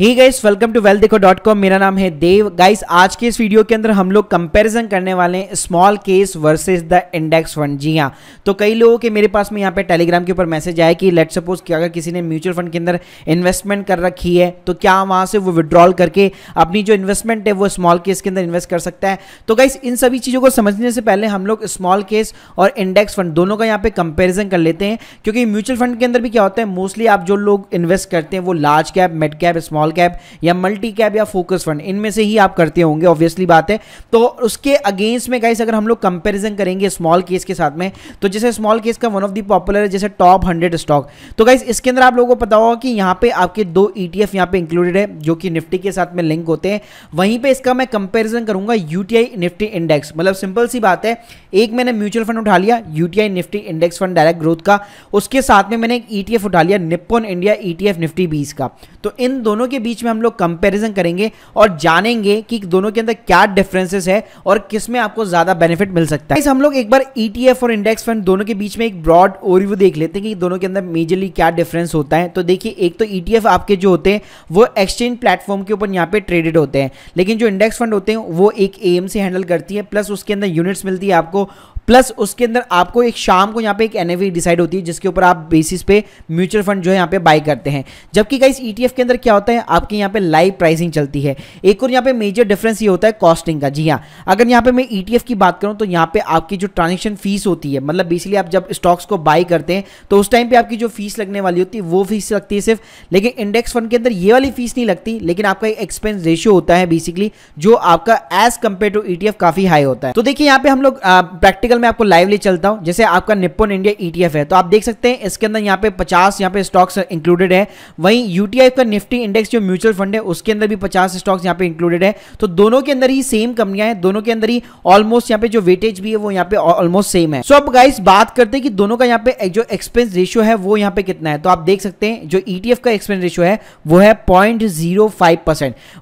he guys welcome to well देखो dot com मेरा नाम है देव गाइस आज के इस वीडियो के अंदर हम लोग कंपैरिजन करने वाले हैं small case versus the index fund जी हाँ तो कई लोगों के मेरे पास में यहाँ पे टेलीग्राम के ऊपर मैसेज आया कि लेट सपोज कि अगर किसी ने म्यूचुअल फंड के अंदर इन्वेस्टमेंट कर रखी है तो क्या वहाँ से वो विड्रॉल करके अपनी जो इन्वेस्टमेंट है वो स्मॉल केस के अंदर इन्वेस्ट कर सकता है तो गाइस इन सभी चीज़ों को समझने से पहले हम लोग स्मॉल केस और इंडेक्स फंड दोनों का यहाँ पे कंपेरिजन कर लेते हैं क्योंकि म्यूचुअल फंड के अंदर भी क्या होता है मोस्टली आप जो लोग इन्वेस्ट करते हैं वो large cap mid cap small small cap या मल्टी कैप या फोकस फंड इनमें से ही आप करते होंगे ऑब्वियसली बात है तो उसके अगेंस्ट में गाइस अगर हम लोग कंपेरिजन करेंगे स्मॉल केस के साथ में तो जैसे स्मॉल केस का वन ऑफ दी पॉपुलर है जैसे टॉप हंड्रेड स्टॉक तो गाइस इसके अंदर आप लोगों को पता होगा कि यहाँ पे आपके दो ई टी एफ यहाँ पे इंक्लूडेड है जो कि निफ्टी के साथ में लिंक होते हैं वहीं पर इसका मैं कंपेरिजन करूंगा यूटीआई निफ्टी इंडेक्स मतलब सिंपल सी बात है एक मैंने म्यूचुअल फंड उठा लिया UTI Nifty index fund direct growth का उसके साथ में मैंने एक ईटीएफ e उठा लिया निप्पॉन इंडिया ईटीएफ निफ्टी बीस का तो इन दोनों के बीच में हम लोग कंपेरिजन करेंगे और जानेंगे कि दोनों के अंदर क्या डिफरेंसेस है और किस में आपको ज्यादा बेनिफिट मिल सकता है हम लोग एक बार ईटीएफ e और इंडेक्स फंड दोनों के बीच में एक ब्रॉड ओवरव्यू देख लेते हैं कि दोनों के अंदर मेजरली क्या डिफरेंस होता है तो देखिए एक तो ईटीएफ e आपके जो होते हैं वो एक्सचेंज प्लेटफॉर्म के ऊपर यहाँ पे ट्रेडेड होते हैं लेकिन जो इंडेक्स फंड होते हैं वो एक एम से हैंडल करती है प्लस उसके अंदर यूनिट्स मिलती है आपको प्लस उसके अंदर आपको एक शाम को यहाँ पे एक एनएवी डिसाइड होती है जिसके ऊपर आप बेसिस पे म्यूचुअल फंड जो है यहाँ पे बाई करते हैं जबकि कई ईटीएफ e के अंदर क्या होता है आपके यहाँ पे लाइव प्राइसिंग चलती है एक और यहाँ पे मेजर डिफरेंस ये होता है कॉस्टिंग का जी हाँ अगर यहाँ पे मैं ईटीएफ e की बात करूँ तो यहाँ पे आपकी जो ट्रांजेक्शन फीस होती है मतलब बेसिकली आप जब स्टॉक्स को बाई करते हैं तो उस टाइम पे आपकी जो फीस लगने वाली होती है वो फीस लगती है सिर्फ लेकिन इंडेक्स फंड के अंदर ये वाली फीस नहीं लगती लेकिन आपका एक एक्सपेंस रेशियो होता है बेसिकली जो आपका एज कंपेयर टू ईटीएफ काफी हाई होता है तो देखिए यहाँ पे हम लोग प्रैक्टिकल टेक्निकल में आपको लाइवली चलता हूं जैसे आपका निपोन इंडिया ईटीएफ e है तो आप देख सकते हैं इसके अंदर यहाँ पे 50 यहाँ पे स्टॉक्स इंक्लूडेड है वहीं यूटीआई का निफ्टी इंडेक्स जो म्यूचुअल फंड है उसके अंदर भी 50 स्टॉक्स यहाँ पे इंक्लूडेड है तो दोनों के अंदर ही सेम कंपनियां हैं दोनों के अंदर ही ऑलमोस्ट यहाँ पे जो वेटेज भी है वो यहाँ पे ऑलमोस्ट सेम है सो अब गाइस बात करते हैं कि दोनों का यहाँ पे जो एक्सपेंस रेशियो है वो यहाँ पे कितना है तो आप देख सकते हैं जो ईटीएफ e का एक्सपेंस रेशियो है वो है पॉइंट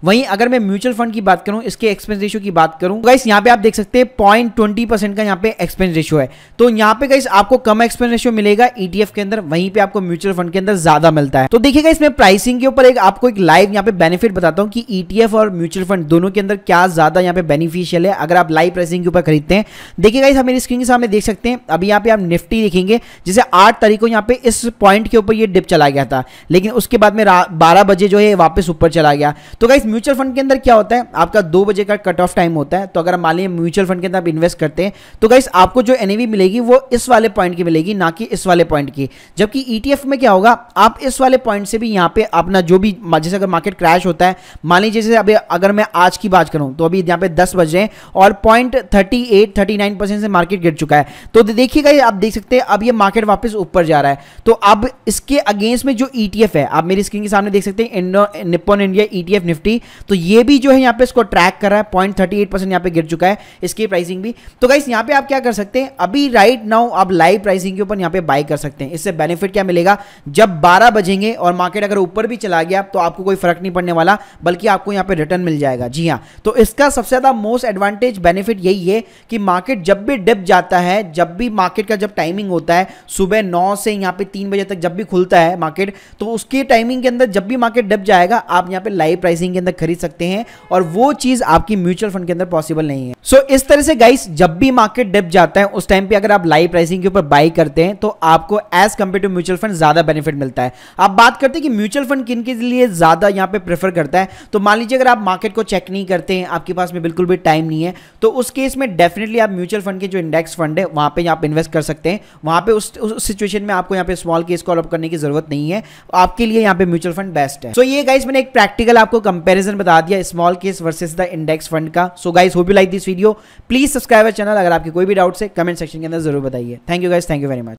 वहीं अगर मैं म्यूचुअल फंड की बात करूं इसके एक्सपेंस रेशियो की बात करूं गाइस तो यहाँ पे आप देख सकते हैं पॉइंट का यहाँ पे एक्सपेंस रेशियो है तो यहाँ पे गाइस आपको कम एक्सपेंस रेशियो मिलेगा ईटीएफ e के अंदर वहीं पे आपको म्यूचुअल फंड के अंदर ज्यादा मिलता है तो देखिएगा इसमें प्राइसिंग के ऊपर एक आपको एक लाइव यहाँ पे बेनिफिट बताता हूँ कि ईटीएफ e और म्यूचुअल फंड दोनों के अंदर क्या ज्यादा यहाँ पे बेनिफिशियल है अगर आप लाइव प्राइसिंग के ऊपर खरीदते हैं देखिएगा इस मेरी स्क्रीन के सामने देख सकते हैं अभी यहाँ पे आप निफ्टी देखेंगे जैसे आठ तारीख को यहाँ पे इस पॉइंट के ऊपर ये डिप चला गया था लेकिन उसके बाद में बारह बजे जो है वापस ऊपर चला गया तो गाइस म्यूचुअल फंड के अंदर क्या होता है आपका दो बजे का कट ऑफ टाइम होता है तो अगर मान लीजिए म्यूचुअल फंड के अंदर आप इन्वेस्ट करते हैं तो गाइस आपको जो एन मिलेगी वो इस वाले पॉइंट की मिलेगी ना कि इस वाले पॉइंट की जबकि ई e में क्या होगा आप इस वाले पॉइंट से भी यहाँ पे अपना जो भी जैसे अगर मार्केट क्रैश होता है मान लीजिए जैसे अभी अगर मैं आज की बात करूँ तो अभी यहाँ पे दस बज रहे हैं और पॉइंट थर्टी से मार्केट गिर चुका है तो देखिएगा आप देख सकते हैं अब ये मार्केट वापस ऊपर जा रहा है तो अब इसके अगेंस्ट में जो ई e है आप मेरी स्क्रीन के सामने देख सकते हैं निपोन इंडिया ई निफ्टी तो ये भी जो है यहाँ पे इसको ट्रैक कर रहा है पॉइंट थर्टी एट परसेंट यहाँ पे गिर चुका है इसकी प्राइसिंग भी तो गाइस यहाँ पे आप क्या क्या कर सकते हैं अभी राइट नाउ आप लाइव प्राइसिंग के ऊपर यहां पे बाई कर सकते हैं इससे बेनिफिट क्या मिलेगा जब 12 बजेंगे और मार्केट अगर ऊपर भी चला गया तो आपको कोई फर्क नहीं पड़ने वाला बल्कि आपको यहां पे रिटर्न मिल जाएगा जी हां तो इसका सबसे ज़्यादा मोस्ट एडवांटेज बेनिफिट यही है कि मार्केट जब भी डिप जाता है जब भी मार्केट का जब टाइमिंग होता है सुबह नौ से यहां पर तीन बजे तक जब भी खुलता है मार्केट तो उसके टाइमिंग के अंदर जब भी मार्केट डिप जाएगा आप यहां पर लाइव प्राइसिंग के अंदर खरीद सकते हैं और वो चीज़ आपकी म्यूचुअल फंड के अंदर पॉसिबल नहीं है सो इस तरह से गाइस जब भी मार्केट डिप जाता है उस टाइम पे अगर आप लाइव प्राइसिंग के ऊपर बाई करते हैं तो आपको as compare to mutual fund ज्यादा बेनिफिट मिलता है आप बात करते हैं कि म्यूचुअल फंड किन के लिए ज्यादा यहाँ पे प्रेफर करता है तो मान लीजिए अगर आप मार्केट को चेक नहीं करते हैं आपके पास में बिल्कुल भी टाइम नहीं है तो उस केस में डेफिनेटली आप म्यूचुअल फंड के जो इंडेक्स फंड है वहां पर आप इन्वेस्ट कर सकते हैं वहां पर उस सिचुएशन में आपको यहाँ पे स्मॉल केस कॉलअप करने की जरूरत नहीं है आपके लिए यहाँ पे म्यूचुअल फंड बेस्ट है सो ये गाइस मैंने एक प्रैक्टिकल आपको कंपेरिजन बता दिया small case versus the index fund का so guys hope you like this video please subscribe channel अगर आपकी कोई भी डाउट्स है कमेंट सेक्शन के अंदर जरूर बताइए thank you guys thank you very much